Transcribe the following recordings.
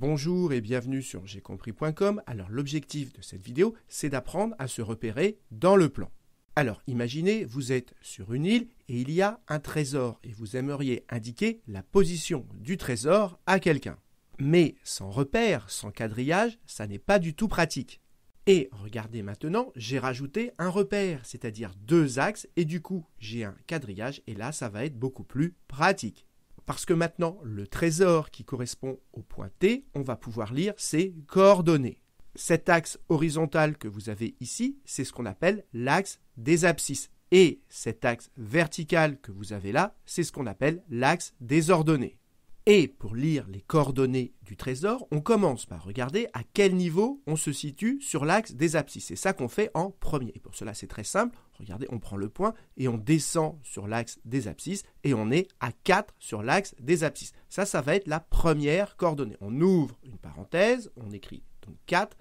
Bonjour et bienvenue sur compris.com. Alors l'objectif de cette vidéo, c'est d'apprendre à se repérer dans le plan. Alors imaginez, vous êtes sur une île et il y a un trésor et vous aimeriez indiquer la position du trésor à quelqu'un. Mais sans repère, sans quadrillage, ça n'est pas du tout pratique. Et regardez maintenant, j'ai rajouté un repère, c'est-à-dire deux axes, et du coup j'ai un quadrillage, et là ça va être beaucoup plus pratique parce que maintenant le trésor qui correspond au point T, on va pouvoir lire ses coordonnées. Cet axe horizontal que vous avez ici, c'est ce qu'on appelle l'axe des abscisses. Et cet axe vertical que vous avez là, c'est ce qu'on appelle l'axe des ordonnées. Et pour lire les coordonnées du trésor, on commence par regarder à quel niveau on se situe sur l'axe des abscisses. C'est ça qu'on fait en premier. Et pour cela, c'est très simple. Regardez, on prend le point et on descend sur l'axe des abscisses et on est à 4 sur l'axe des abscisses. Ça, ça va être la première coordonnée. On ouvre une parenthèse, on écrit donc 4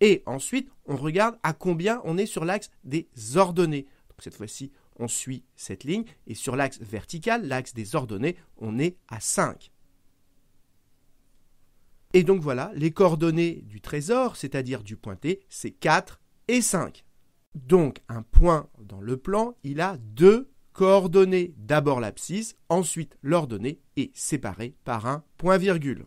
et ensuite, on regarde à combien on est sur l'axe des ordonnées. Donc cette fois-ci, on suit cette ligne, et sur l'axe vertical, l'axe des ordonnées, on est à 5. Et donc voilà, les coordonnées du trésor, c'est-à-dire du point T, c'est 4 et 5. Donc un point dans le plan, il a deux coordonnées, d'abord l'abscisse, ensuite l'ordonnée, et séparé par un point-virgule.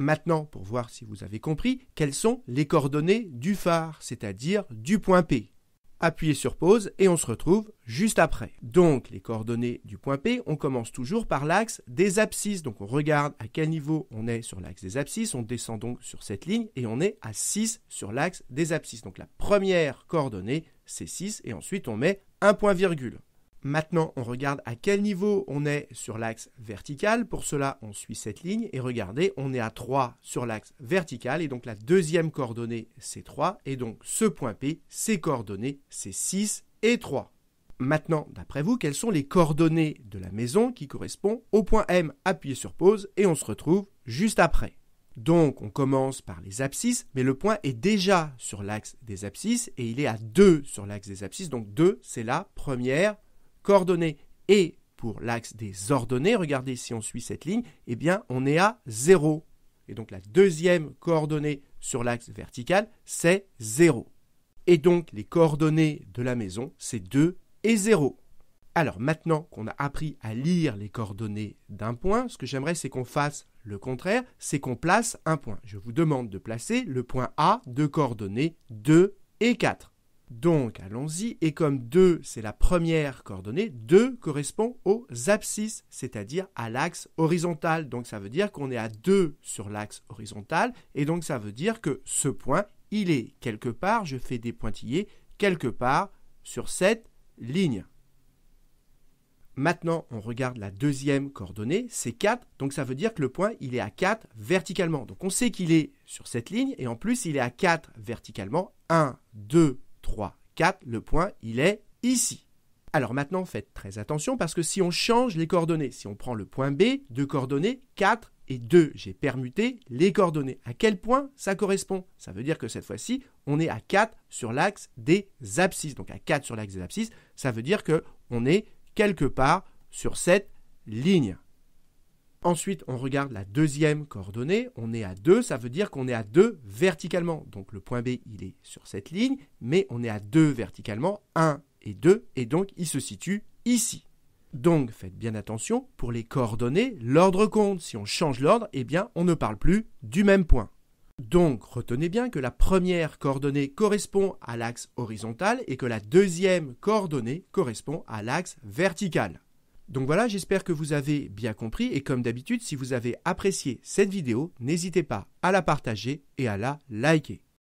Maintenant, pour voir si vous avez compris, quelles sont les coordonnées du phare, c'est-à-dire du point P appuyez sur pause et on se retrouve juste après. Donc les coordonnées du point P, on commence toujours par l'axe des abscisses. Donc on regarde à quel niveau on est sur l'axe des abscisses, on descend donc sur cette ligne et on est à 6 sur l'axe des abscisses. Donc la première coordonnée, c'est 6 et ensuite on met un point virgule. Maintenant, on regarde à quel niveau on est sur l'axe vertical. Pour cela, on suit cette ligne et regardez, on est à 3 sur l'axe vertical et donc la deuxième coordonnée, c'est 3 et donc ce point P, ses coordonnées, c'est 6 et 3. Maintenant, d'après vous, quelles sont les coordonnées de la maison qui correspond au point M Appuyez sur pause et on se retrouve juste après. Donc, on commence par les abscisses, mais le point est déjà sur l'axe des abscisses et il est à 2 sur l'axe des abscisses. Donc 2, c'est la première coordonnées et pour l'axe des ordonnées, regardez si on suit cette ligne, eh bien on est à 0. Et donc la deuxième coordonnée sur l'axe vertical, c'est 0. Et donc les coordonnées de la maison, c'est 2 et 0. Alors maintenant qu'on a appris à lire les coordonnées d'un point, ce que j'aimerais c'est qu'on fasse le contraire, c'est qu'on place un point. Je vous demande de placer le point A de coordonnées 2 et 4. Donc allons-y, et comme 2 c'est la première coordonnée, 2 correspond aux abscisses, c'est-à-dire à, l'axe horizontal. Donc ça veut dire qu'on est à 2 sur l'axe horizontal, et donc ça veut dire que ce point, il est quelque part, je fais des pointillés, quelque part sur cette ligne. Maintenant, on regarde la deuxième coordonnée, c'est 4, donc ça veut dire que le point, il est à 4 verticalement. Donc on sait qu'il est sur cette ligne, et en plus, il est à 4 verticalement, 1, 2, 3, 4, le point, il est ici. Alors maintenant, faites très attention parce que si on change les coordonnées, si on prend le point B, deux coordonnées, 4 et 2, j'ai permuté les coordonnées. À quel point ça correspond Ça veut dire que cette fois-ci, on est à 4 sur l'axe des abscisses. Donc à 4 sur l'axe des abscisses, ça veut dire que on est quelque part sur cette ligne. Ensuite, on regarde la deuxième coordonnée, on est à 2, ça veut dire qu'on est à 2 verticalement. Donc le point B, il est sur cette ligne, mais on est à 2 verticalement, 1 et 2, et donc il se situe ici. Donc faites bien attention, pour les coordonnées, l'ordre compte. Si on change l'ordre, eh bien on ne parle plus du même point. Donc retenez bien que la première coordonnée correspond à l'axe horizontal et que la deuxième coordonnée correspond à l'axe vertical. Donc voilà, j'espère que vous avez bien compris et comme d'habitude, si vous avez apprécié cette vidéo, n'hésitez pas à la partager et à la liker.